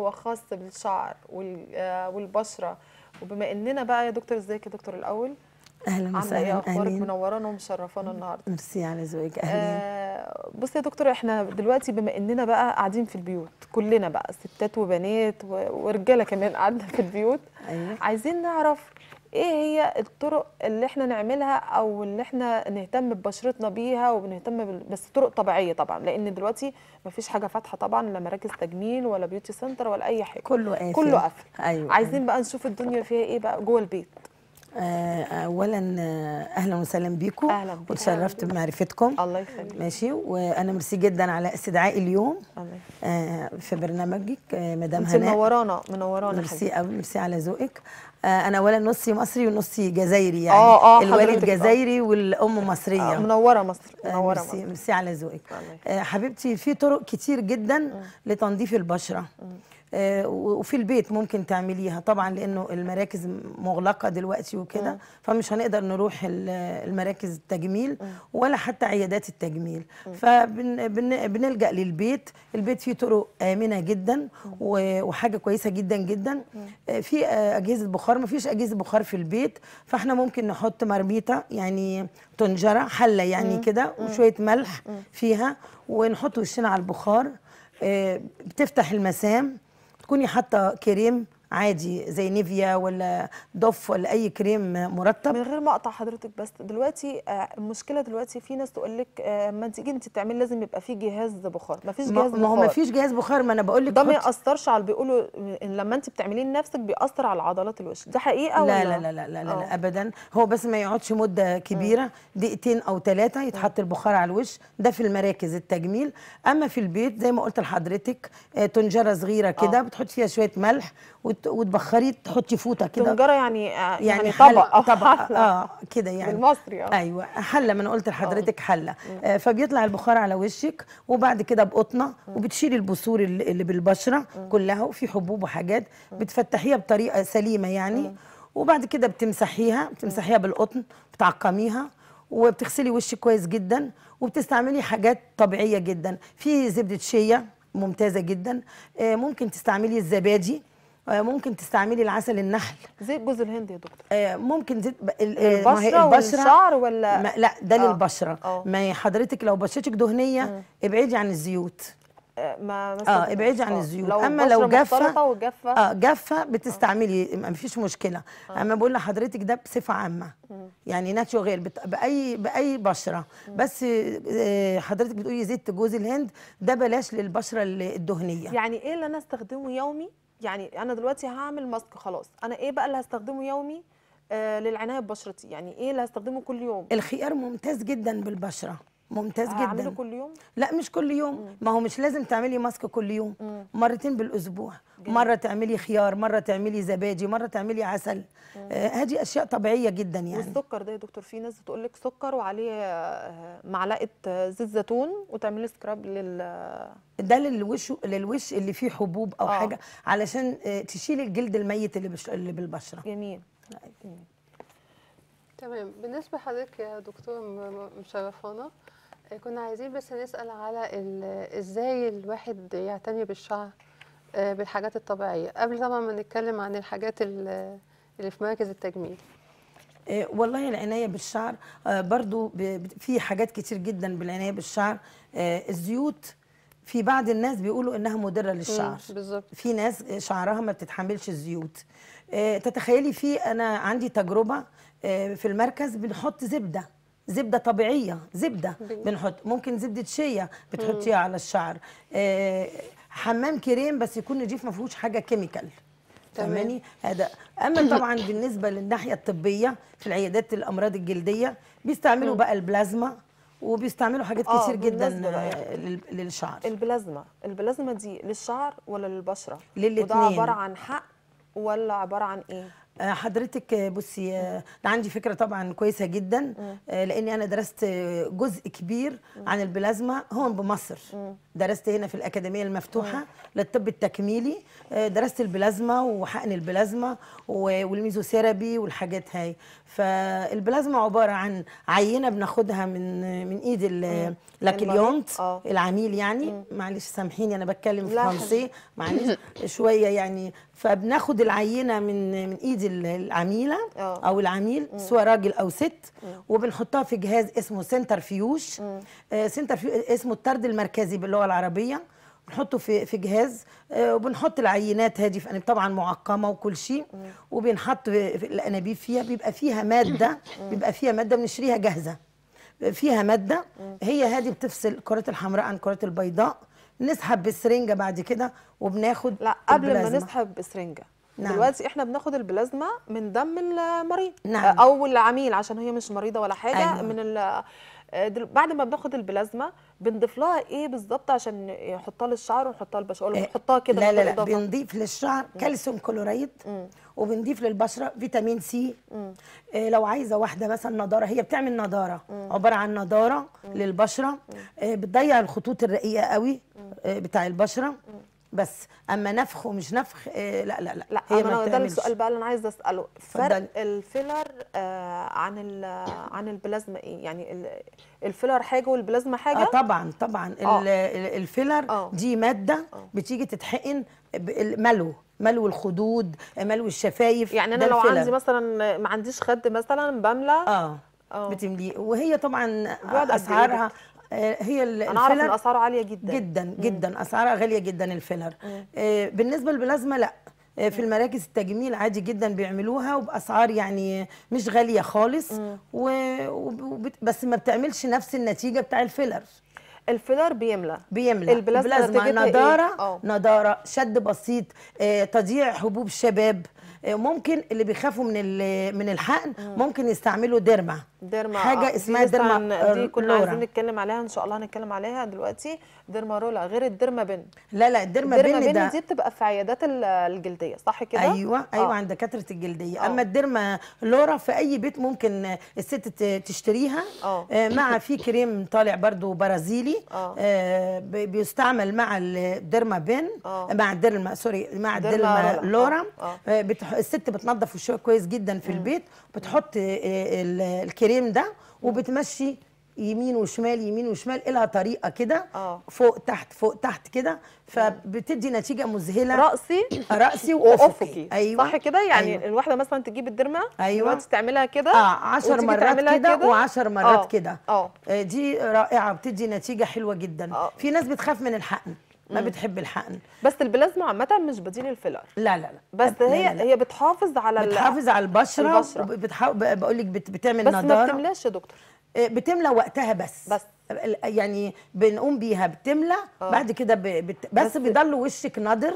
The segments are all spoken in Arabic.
هو خاص بالشعر آه، والبشره وبما اننا بقى يا دكتور ازيك يا دكتور الاول اهلا وسهلا اهلا اخبارك منورانا ومشرفانا النهارده ميرسي على زواج اهلا آه بصي يا دكتور احنا دلوقتي بما اننا بقى قاعدين في البيوت كلنا بقى ستات وبنات ورجاله كمان قعدنا في البيوت أيوة. عايزين نعرف ايه هي الطرق اللي احنا نعملها او اللي احنا نهتم ببشرتنا بيها وبنهتم بال... بس طرق طبيعيه طبعا لان دلوقتي مفيش حاجه فاتحه طبعا لا مراكز تجميل ولا بيوتي سنتر ولا اي حاجه كله قافل كله قافل ايوه عايزين أيوة. بقى نشوف الدنيا فيها ايه بقى جوه البيت آه، اولا آه، اهلا وسهلا بيكم اهلا وتشرفت بمعرفتكم الله يخليك ماشي وانا ميرسي جدا على استدعائي اليوم الله آه، في برنامجك مدام هناء انت منورانا منورانا ميرسي قوي ميرسي على ذوقك انا اولا نصي مصري ونصي جزائري يعني آه آه الوالد جزائري والام مصريه آه منوره مصر منوره مصر ميرسي على ذوقك حبيبتي في طرق كتير جدا لتنظيف البشره مم. آه، وفي البيت ممكن تعمليها طبعا لانه المراكز مغلقه دلوقتي وكده فمش هنقدر نروح المراكز التجميل ولا حتى عيادات التجميل فبنلجا للبيت البيت فيه طرق امنه جدا وحاجه كويسه جدا جدا آه، في اجهزه بخار ما فيش اجهزه بخار في البيت فاحنا ممكن نحط مربيطه يعني طنجره حله يعني كده وشويه ملح فيها ونحط وشنا على البخار آه، بتفتح المسام تكوني حتى كريم عادي زي نيفيا ولا ضف ولا اي كريم مرطب من غير ما اقطع حضرتك بس دلوقتي آه، المشكله دلوقتي في ناس تقول لك آه، ما تيجي انت تعملي لازم يبقى في جهاز بخار ما فيش جهاز بخار ما هو ما فيش جهاز بخار ما انا بقول لك ده ما ياثرش على بيقولوا لما انت بتعمليه لنفسك بيأثر على عضلات الوش ده حقيقه لا ولا لا لا لا لا, لا, لا آه. ابدا هو بس ما يقعدش مده كبيره دقيقتين او ثلاثه يتحط البخار على الوش ده في المراكز التجميل اما في البيت زي ما قلت لحضرتك تنجره صغيره كده بتحط فيها شويه ملح وتبخريه تحطي فوطه كده تنجره يعني آه، يعني, يعني, طبق او طبق اه كده يعني بالمصري اه ايوه حله ما انا قلت آه. لحضرتك حله آه فبيطلع البخار على وشك وبعد كده بقطنه وبتشيلي البثور اللي بالبشره كلها وفي حبوب وحاجات بتفتحيها بطريقه سليمه يعني وبعد كده بتمسحيها بتمسحيها بالقطن بتعقميها وبتغسلي وشك كويس جدا وبتستعملي حاجات طبيعيه جدا في زبده شيا ممتازه جدا آه، ممكن تستعملي الزبادي آه، ممكن تستعملي العسل النحل زيت جوز الهند يا دكتور آه، ممكن زيت ب... آه، البشره والشعر ولا ما لا ده للبشره آه. ما حضرتك لو بشرتك دهنيه آه. ابعدي عن الزيوت ما اه ابعدي عن الزيوت لو اما لو جافه وجافه اه جافه بتستعملي آه. ما فيش مشكله آه. اما بقول لحضرتك ده بصفه عامه يعني ناتشورال بت... باي باي بشره بس حضرتك بتقولي زيت جوز الهند ده بلاش للبشره الدهنيه يعني ايه اللي انا استخدمه يومي يعني انا دلوقتي هعمل ماسك خلاص انا ايه بقى اللي هستخدمه يومي آه للعنايه ببشرتي يعني ايه اللي هستخدمه كل يوم الخيار ممتاز جدا بالبشره ممتاز آه، جدا اعمله كل يوم لا مش كل يوم مم. ما هو مش لازم تعملي ماسك كل يوم مم. مرتين بالاسبوع جميل. مره تعملي خيار مره تعملي زبادي مره تعملي عسل آه، هذه آه اشياء طبيعيه جدا يعني والسكر ده يا دكتور في ناس بتقول لك سكر وعليه آه، معلقه زيت زيتون وتعملي سكراب لل ده للوش للوش اللي فيه حبوب او آه. حاجه علشان تشيل الجلد الميت اللي بش... اللي بالبشره جميل جميل تمام بالنسبه لحضرتك يا دكتور مشرفانا كنا عايزين بس نسأل على ازاي الواحد يعتني بالشعر آه، بالحاجات الطبيعية قبل طبعا ما نتكلم عن الحاجات اللي في مراكز التجميل آه، والله العناية بالشعر آه، برضو في حاجات كتير جدا بالعناية بالشعر الزيوت في بعض الناس بيقولوا انها مضره للشعر بالظبط في ناس شعرها ما بتتحملش الزيوت تتخيلي في انا عندي تجربه في المركز بنحط زبده زبده طبيعيه زبده بنحط ممكن زبده شيا بتحطيها على الشعر آه، حمام كريم بس يكون نضيف ما فيهوش حاجه كيميكال تمام هذا اما طبعا بالنسبه للناحيه الطبيه في العيادات الامراض الجلديه بيستعملوا بقى البلازما وبيستعملوا حاجات آه كتير جدا للشعر البلازما البلازما دي للشعر ولا للبشره للاثنين وده عباره عن حق ولا عباره عن ايه آه، حضرتك بصي انا آه، عندي فكره طبعا كويسه جدا آه، لاني انا درست جزء كبير عن البلازما هون بمصر درست هنا في الاكاديميه المفتوحه للطب التكميلي درست البلازما وحقن البلازما والميزوثيرابي والحاجات هاي فالبلازما عباره عن عينه بناخدها من من ايد لاكليونت العميل يعني معلش سامحيني انا بتكلم فرنسي معلش شويه يعني فبناخد العينه من من ايد العميله أوه. او العميل مم. سواء راجل او ست مم. وبنحطها في جهاز اسمه سنتر فيوش آه سنتر فيوش اسمه الطرد المركزي باللغه العربيه بنحطه في في جهاز آه وبنحط العينات هذه في يعني طبعا معقمه وكل شيء في الانابيب فيها بيبقى فيها ماده بيبقى فيها ماده بنشتريها جاهزه فيها ماده هي هذه بتفصل الكرات الحمراء عن الكرات البيضاء نسحب بالسرنجه بعد كده وبناخد لا قبل البلازمة. ما نسحب بالسرنجه نعم. دلوقتي احنا بناخد البلازما من دم المريض نعم. آه، او العميل عشان هي مش مريضه ولا حاجه أيوة. من ال آه، بعد ما بناخد البلازما بنضيف لها ايه بالظبط عشان نحطها للشعر ونحطها للبشره ولا إيه، بنحطها كده لا لا لا بنضيف للشعر كالسيوم كلوريد وبنضيف للبشره فيتامين سي إيه لو عايزه واحده مثلا نضاره هي بتعمل نضاره مم. عباره عن نضاره مم. للبشره إيه بتضيع الخطوط الرقيقه قوي إيه بتاع البشره مم. بس اما نفخ ومش نفخ آه لا لا لا, لا هي أنا ده السؤال بقى اللي انا عايزه اساله فرق الفيلر آه عن عن البلازما ايه يعني الفيلر حاجه والبلازما آه، حاجه اه طبعا طبعا آه. الفيلر آه. دي ماده آه. بتيجي تتحقن ملو ملو الخدود ملو الشفايف يعني انا لو عندي مثلا ما عنديش خد مثلا بملى اه, آه. بتمليه وهي طبعا إيه اسعارها آه، هي انا اعرف ان اسعاره عاليه جدا جدا جدا مم. اسعارها غاليه جدا الفيلر مم. آه، بالنسبه للبلازما لا آه، في المراكز التجميل عادي جدا بيعملوها وباسعار يعني مش غاليه خالص و... بس ما بتعملش نفس النتيجه بتاع الفيلر الفيلر بيملى بيملى البلازما, نضاره إيه؟ نضاره شد بسيط آه، تضييع حبوب شباب ممكن اللي بيخافوا من من الحقن ممكن يستعملوا ديرما ديرما حاجه آه. اسمها دي ديرما دي آه، كنا عايزين نتكلم عليها ان شاء الله هنتكلم عليها دلوقتي ديرما رولا غير الديرما بن لا لا الديرما بن ده الديرما بن دي بتبقى في عيادات الجلديه صح كده ايوه ايوه آه. عند دكاتره الجلديه آه. اما الديرما لورا في اي بيت ممكن الست تشتريها آه. آه مع في كريم طالع برضو برازيلي آه. آه بيستعمل مع الديرما بن آه. مع الديرما سوري مع الديرما لورا آه. آه. آه، الست بتنظف وشها كويس جدا في البيت بتحط آه، الكريم ده وبتمشي يمين وشمال يمين وشمال لها طريقه كده آه. فوق تحت فوق تحت كده فبتدي نتيجه مذهله راسي راسي وافقي ايوه صح كده يعني أيوة. الواحده مثلا تجيب الدرمه ايوه تعملها كده اه 10 مرات كده و10 مرات آه. كده اه دي رائعه بتدي نتيجه حلوه جدا أوه. في ناس بتخاف من الحقن ما بتحب الحقن بس البلازما عامه مش بديل الفيلر لا لا لا بس لا هي لا. هي بتحافظ على بتحافظ على البشره, البشرة. بقول لك بتعمل نضاره بس ما بتملاش يا دكتور آه، بتملى وقتها بس بس يعني بنقوم بيها بتملى أوه. بعد كده بت... بس, بس بيضل وشك نضر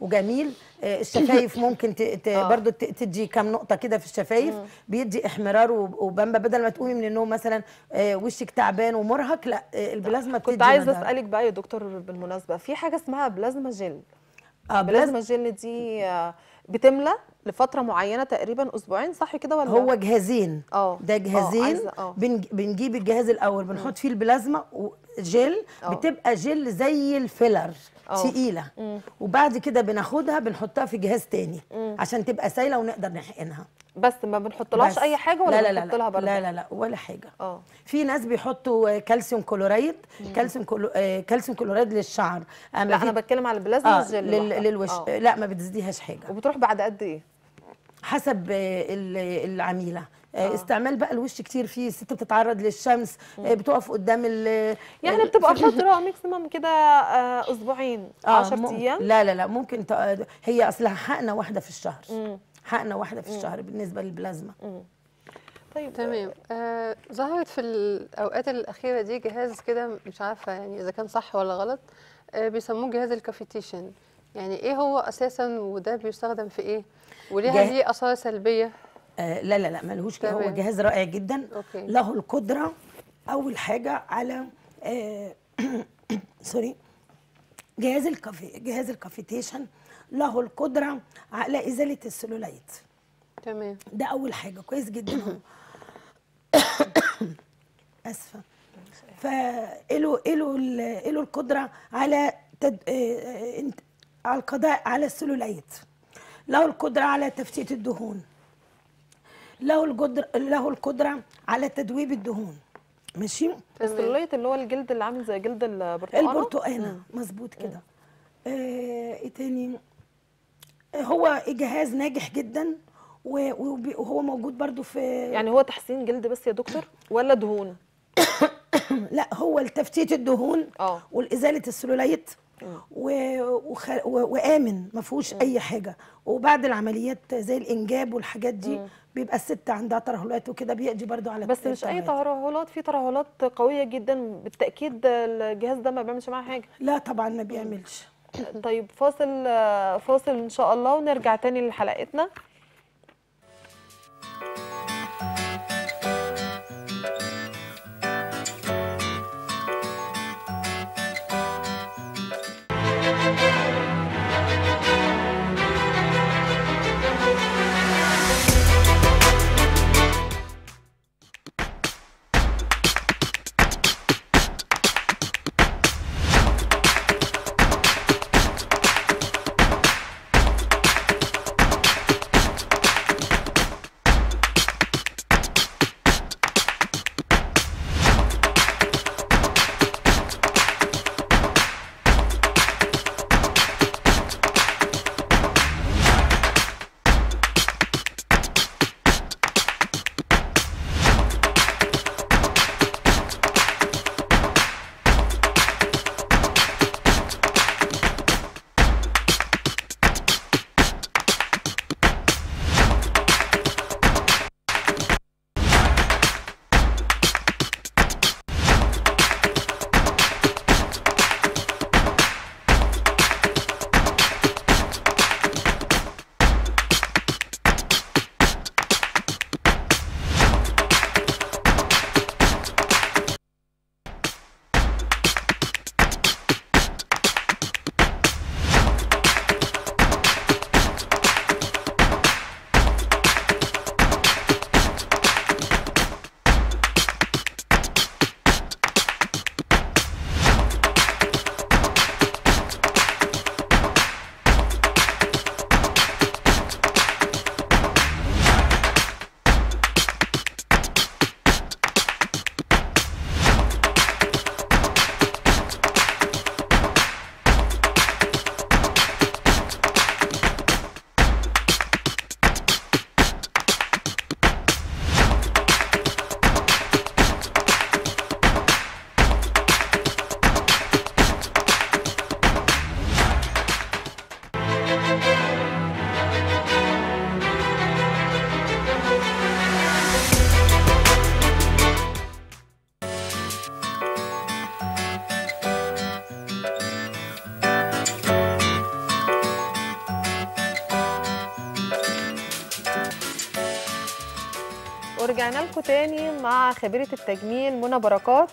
وجميل آه، الشفايف ممكن ت... ت... آه. برضو ت... تدي كام نقطه كده في الشفايف مم. بيدي احمرار وبامبا بدل ما تقومي من النوم مثلا آه، وشك تعبان ومرهق لا البلازما بتدي كنت عايزه اسالك بقى يا دكتور بالمناسبه في حاجه اسمها بلازما جل اه بلازما جل دي آه بتملى لفتره معينه تقريبا اسبوعين صح كده ولا هو جهازين اه ده جهازين أوه. بنجيب الجهاز الاول بنحط فيه البلازما جل أوه. بتبقى جل زي الفيلر تقيله وبعد كده بناخدها بنحطها في جهاز تاني مم. عشان تبقى سايله ونقدر نحقنها بس ما بنحطلهاش اي حاجه ولا بنحطلها لا برضه لا لا لا ولا حاجه اه في ناس بيحطوا كالسيوم كلورايد كالسيوم كلو... آه، كالسيوم كلورايد للشعر انا لا في... انا بتكلم على البلازما آه لل... للوش أوه. لا ما بتزديهاش حاجه وبتروح بعد قد ايه حسب آه، العميله آه،, آه. استعمال بقى الوش كتير فيه الست بتتعرض للشمس آه بتقف قدام ال يعني بتبقى فتره ماكسيمم كده آه، اسبوعين 10 آه، ايام لا لا لا ممكن هي اصلها حقنه واحده في الشهر مم. حقنه واحده في الشهر مم. بالنسبه للبلازما مم. طيب تمام آه ظهرت في الاوقات الاخيره دي جهاز كده مش عارفه يعني اذا كان صح ولا غلط آه بيسموه جهاز الكافيتيشن يعني ايه هو اساسا وده بيستخدم في ايه وليه جه... ليه اثار سلبيه آه، لا لا لا ملهوش كده هو جهاز رائع جدا أوكي. له القدره اول حاجه على آه، سوري جهاز الكافي جهاز الكافيتيشن له القدره على ازاله السلولايت تمام ده اول حاجه كويس جدا هو اسفه فإله إله إله القدره على تد... آه، على القضاء على السلولايت له القدره على تفتيت الدهون له القدر له القدره على تذويب الدهون ماشي السلولايت اللي هو الجلد اللي عامل زي جلد البرتقانه البرتقانه مظبوط كده آه، ايه تاني هو جهاز ناجح جدا وهو موجود برضو في يعني هو تحسين جلد بس يا دكتور ولا دهون لا هو لتفتيت الدهون آه. والازاله السلولايت وخ... وامن ما فيهوش اي حاجه وبعد العمليات زي الانجاب والحاجات دي بيبقى الست عندها ترهلات وكده بيقضي برضو على بس مش اي ترهلات في ترهلات قويه جدا بالتاكيد الجهاز ده ما بيعملش معاها حاجه لا طبعا ما بيعملش طيب فاصل فاصل ان شاء الله ونرجع تاني لحلقتنا رجعنا لكم تاني مع خبيره التجميل منى بركات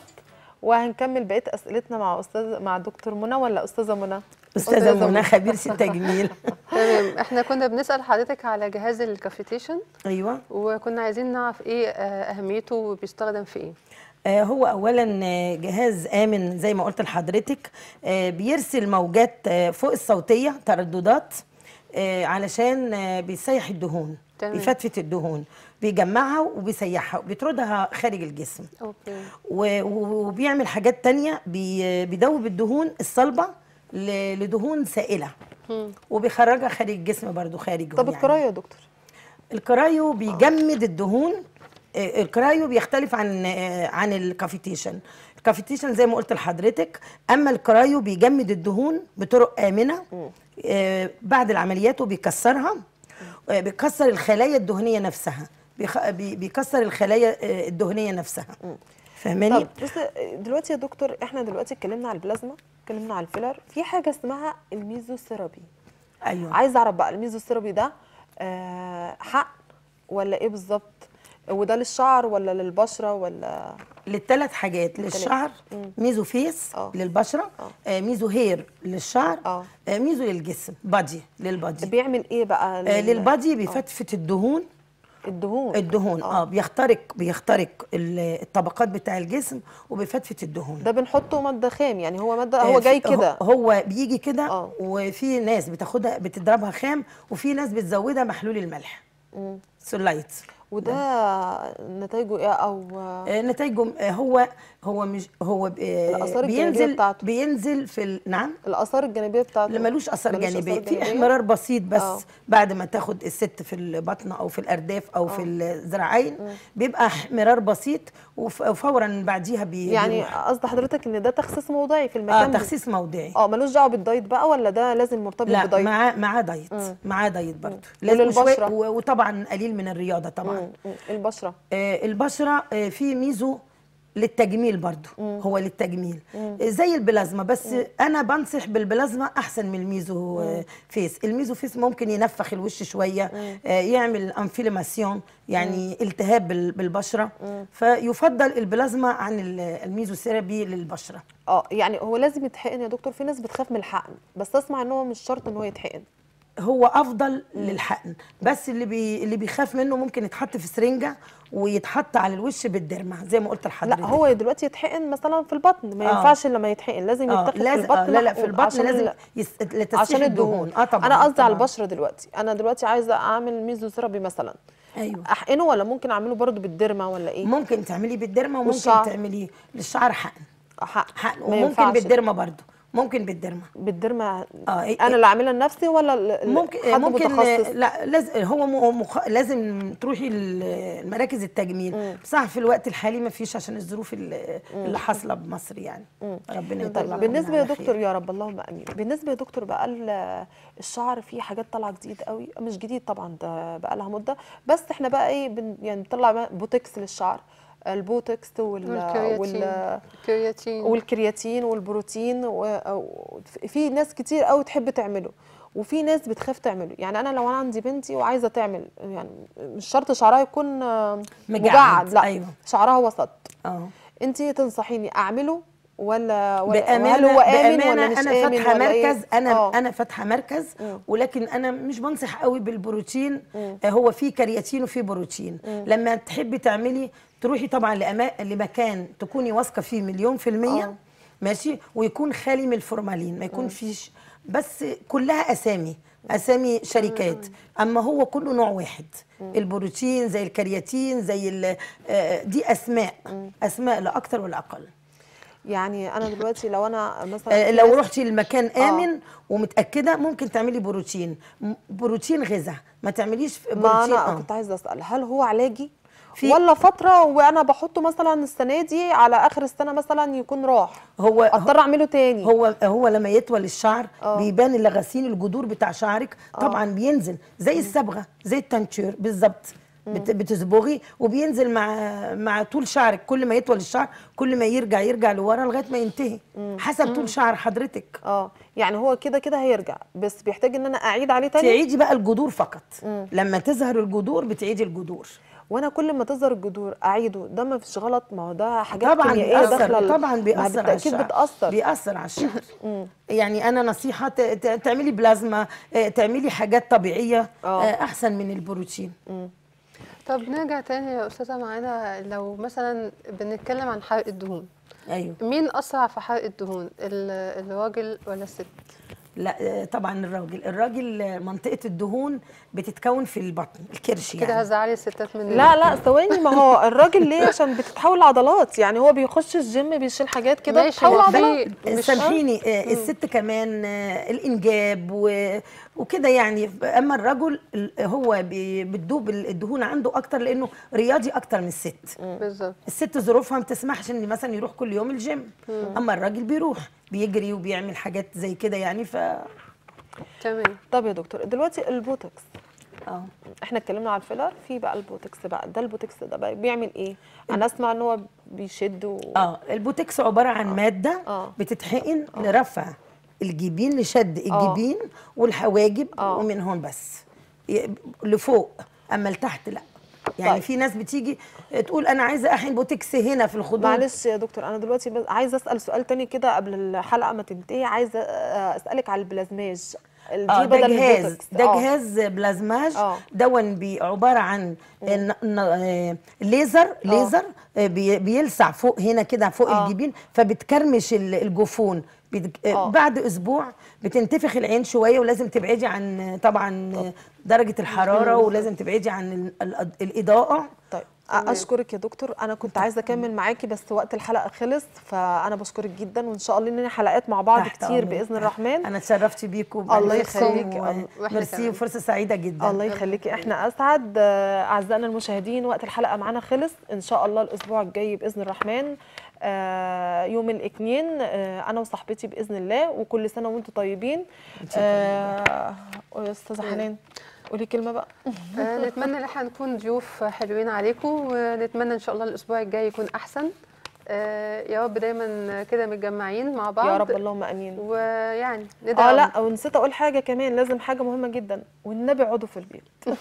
وهنكمل بقيه اسئلتنا مع استاذ مع دكتور منى ولا استاذه منى استاذه منى خبيره التجميل تمام احنا كنا بنسال حضرتك على جهاز الكافيتيشن ايوه وكنا عايزين نعرف ايه آه، اهميته وبيستخدم في ايه آه، هو اولا آه، جهاز امن زي ما قلت لحضرتك بيرسل موجات فوق الصوتيه ترددات آه، علشان آه، بيسيح الدهون تمام. بيفتفت الدهون بيجمعها وبيسيحها وبيطردها خارج الجسم أوكي. وبيعمل حاجات تانية بيدوب الدهون الصلبة لدهون سائلة مم. وبيخرجها خارج الجسم برضو خارج طب يعني. الكرايو يعني. يا دكتور الكرايو بيجمد الدهون آه، الكرايو بيختلف عن عن الكافيتيشن الكافيتيشن زي ما قلت لحضرتك اما الكرايو بيجمد الدهون بطرق امنه آه بعد العمليات وبيكسرها آه بيكسر الخلايا الدهنيه نفسها بيخ... بيكسر الخلايا آه، الدهنيه نفسها فاهماني طب بس آه، دلوقتي يا دكتور احنا دلوقتي اتكلمنا على البلازما اتكلمنا على الفيلر في حاجه اسمها الميزوثيرابي ايوه عايزه اعرف بقى الميزوثيرابي ده آه حق ولا ايه بالظبط وده للشعر ولا للبشره ولا للثلاث حاجات للشعر ميزو فيس أوه. للبشره أوه. آه، ميزو هير للشعر أوه. آه، ميزو للجسم بادي للبادي بيعمل ايه بقى آه، لل... للبادي بيفتفت الدهون الدهون الدهون اه, آه بيخترق بيخترق الطبقات بتاع الجسم وبيفتفت الدهون ده بنحطه ماده خام يعني هو ماده هو جاي كده هو بيجي كده آه. وفي ناس بتاخدها بتضربها خام وفي ناس بتزودها محلول الملح سلايت وده نتائجه ايه او آه، نتائجه آه، هو هو مش هو آه، الآثار بينزل بتاعته. بينزل في ال... نعم الاثار الجانبيه بتاعته اللي ملوش اثار جانبيه في احمرار بسيط بس أوه. بعد ما تاخد الست في البطن او في الارداف او أوه. في الذراعين بيبقى احمرار بسيط وفورا بعديها بي يعني قصد حضرتك ان ده تخسيس موضعي في المكان اه تخسيس موضعي اه ملوش دعوه بالدايت بقى ولا ده لازم مرتبط بدايت لا معاه معاه دايت معاه دايت برضه لازم وطبعا قليل من الرياضه طبعا مم. البشره آه البشره آه في ميزو للتجميل برضو مم. هو للتجميل مم. آه، زي البلازما بس مم. انا بنصح بالبلازما احسن من الميزو آه، مم. فيس الميزو فيس ممكن ينفخ الوش شويه مم. آه، يعمل انفلاماسيون يعني مم. التهاب بالبشره مم. فيفضل البلازما عن الميزو سيرابي للبشره اه يعني هو لازم يتحقن يا دكتور في ناس بتخاف من الحقن بس اسمع ان هو مش شرط ان هو يتحقن هو افضل للحقن بس اللي بي اللي بيخاف منه ممكن يتحط في سرنجه ويتحط على الوش بالدرمه زي ما قلت لحضرتك لا هو دلوقتي يتحقن مثلا في البطن ما آه. ينفعش لما يتحقن لازم آه. يتاخد في البطن آه. لا لا في البطن عشان لازم يس... لتسخين عشان الدهون اه طبعا انا قصدي على البشره دلوقتي انا دلوقتي عايزه اعمل ميزو ثيرابي مثلا ايوه احقنه ولا ممكن اعمله برضو بالدرمه ولا ايه ممكن تعمليه بالدرمه وممكن تعمليه للشعر حقن حقن, حقن. وممكن بالدرمه برضو ممكن بالدرمه بالدرمه آه إيه انا إيه. اللي عاملها لنفسي ولا ممكن حد ممكن متخصص؟ لا لازم هو مخ... لازم تروحي المراكز التجميل مم. بصح في الوقت الحالي ما فيش عشان الظروف اللي, اللي حاصله بمصر يعني مم. ربنا طيب، يطلع بالنسبه يا دكتور يا رب اللهم امين بالنسبه يا دكتور بقى الشعر فيه حاجات طالعه جديد قوي مش جديد طبعا ده بقى لها مده بس احنا بقى ايه بن... يعني بنطلع بوتكس للشعر البوتوكس وال والكرياتين والكرياتين والبروتين في ناس كتير قوي تحب تعمله وفي ناس بتخاف تعمله يعني انا لو انا عندي بنتي وعايزه تعمل يعني مش شرط شعرها يكون مجعد لا أيوة. شعرها وسط اه انت تنصحيني اعمله ولا ولا بأمانة هل هو آمن بأمانة ولا مش أنا فاتحة إيه؟ مركز أنا أوه. أنا فاتحة مركز ولكن أنا مش بنصح قوي بالبروتين هو في كرياتين وفي بروتين لما تحبي تعملي تروحي طبعا لأما... لمكان تكوني واثقه فيه مليون في الميه أوه. ماشي ويكون خالي من الفورمالين ما يكون فيش بس كلها اسامي اسامي شركات اما هو كله نوع واحد البروتين زي الكرياتين زي آه، دي اسماء اسماء لا أكثر ولا اقل يعني انا دلوقتي لو انا مثلا آه، لو رحتي لمكان آه. امن آه. ومتاكده ممكن تعملي بروتين بروتين غذاء ما تعمليش بروتين ما انا آه. كنت عايزه اسال هل هو علاجي في ولا فتره وانا بحطه مثلا السنه دي على اخر السنه مثلا يكون راح هو اضطر اعمله تاني هو هو لما يطول الشعر أوه. بيبان اللغسيل الجذور بتاع شعرك آه. طبعا أوه. بينزل زي الصبغه زي التنشير بالظبط بتصبغي وبينزل مع مع طول شعرك كل ما يطول الشعر كل ما يرجع يرجع لورا لغايه ما ينتهي حسب طول شعر حضرتك اه يعني هو كده كده هيرجع بس بيحتاج ان انا اعيد عليه تاني تعيدي بقى الجذور فقط مم. لما تظهر الجذور بتعيدي الجذور وانا كل ما تظهر الجذور اعيده ده ما فيش غلط ما هو ده حاجات طبعا كيميائيه داخله طبعا بيأثر الشعر بتأثر بيأثر على الشعر يعني انا نصيحه تعملي بلازما آه، تعملي حاجات طبيعيه أوه. آه، احسن من البروتين طب نرجع تاني يا استاذه معانا لو مثلا بنتكلم عن حرق الدهون ايوه مين اسرع في حرق الدهون الراجل ولا الست لا طبعا الراجل الراجل منطقه الدهون بتتكون في البطن الكرش يعني كده هزعلي الستات من لا لا ثواني ما هو الراجل ليه عشان بتتحول عضلات يعني هو بيخش الجيم بيشيل حاجات كده بتتحول عضلات سامحيني أه. الست كمان الانجاب وكده يعني اما الرجل هو بتدوب الدهون عنده اكتر لانه رياضي اكتر من الست بالظبط الست ظروفها ما بتسمحش ان مثلا يروح كل يوم الجيم اما الراجل بيروح بيجري وبيعمل حاجات زي كده يعني ف تمام طب يا دكتور دلوقتي البوتوكس اه احنا اتكلمنا على الفيلر في بقى البوتكس بقى ده البوتكس ده بقى بيعمل ايه انا اسمع ان هو بيشد و... اه البوتكس عباره عن أوه. ماده أوه. بتتحقن أوه. لرفع الجبين لشد آه. الجبين والحواجب أوه. ومن هون بس لفوق اما لتحت لا يعني طيب. في ناس بتيجي تقول انا عايزه احقن بوتكس هنا في الخدود معلش يا دكتور انا دلوقتي بس عايزه اسال سؤال تاني كده قبل الحلقه ما تنتهي عايزه آه، اسالك على البلازماج آه، ده جهاز ده جهاز بلازماج دون عباره عن ليزر ليزر بيلسع فوق هنا كده فوق أوه. الجبين فبتكرمش الجفون آه. بعد اسبوع بتنتفخ العين شويه ولازم تبعدي عن طبعا طب. درجه الحراره ولازم تبعدي عن ال... الاضاءه طيب اشكرك يا دكتور انا كنت عايزه اكمل معاكي بس وقت الحلقه خلص فانا بشكرك جدا وان شاء الله لنا حلقات مع بعض كتير أمي. باذن الرحمن انا اتشرفت بيكم الله يخليكي ميرسي وفرصه سعيده جدا الله يخليكي احنا اسعد اعزائنا المشاهدين وقت الحلقه معانا خلص ان شاء الله الاسبوع الجاي باذن الرحمن آه، يوم الاثنين آه، انا وصاحبتي باذن الله وكل سنه وانتم طيبين آه، استاذه طيب. حنان قولي كلمه بقى نتمنى ان احنا نكون ضيوف حلوين عليكم ونتمنى ان شاء الله الاسبوع الجاي يكون احسن يا رب دايما كده متجمعين مع بعض يا رب اللهم امين ويعني ندعم اه لا ونسيت اقول حاجه كمان لازم حاجه مهمه جدا والنبي اقعدوا في البيت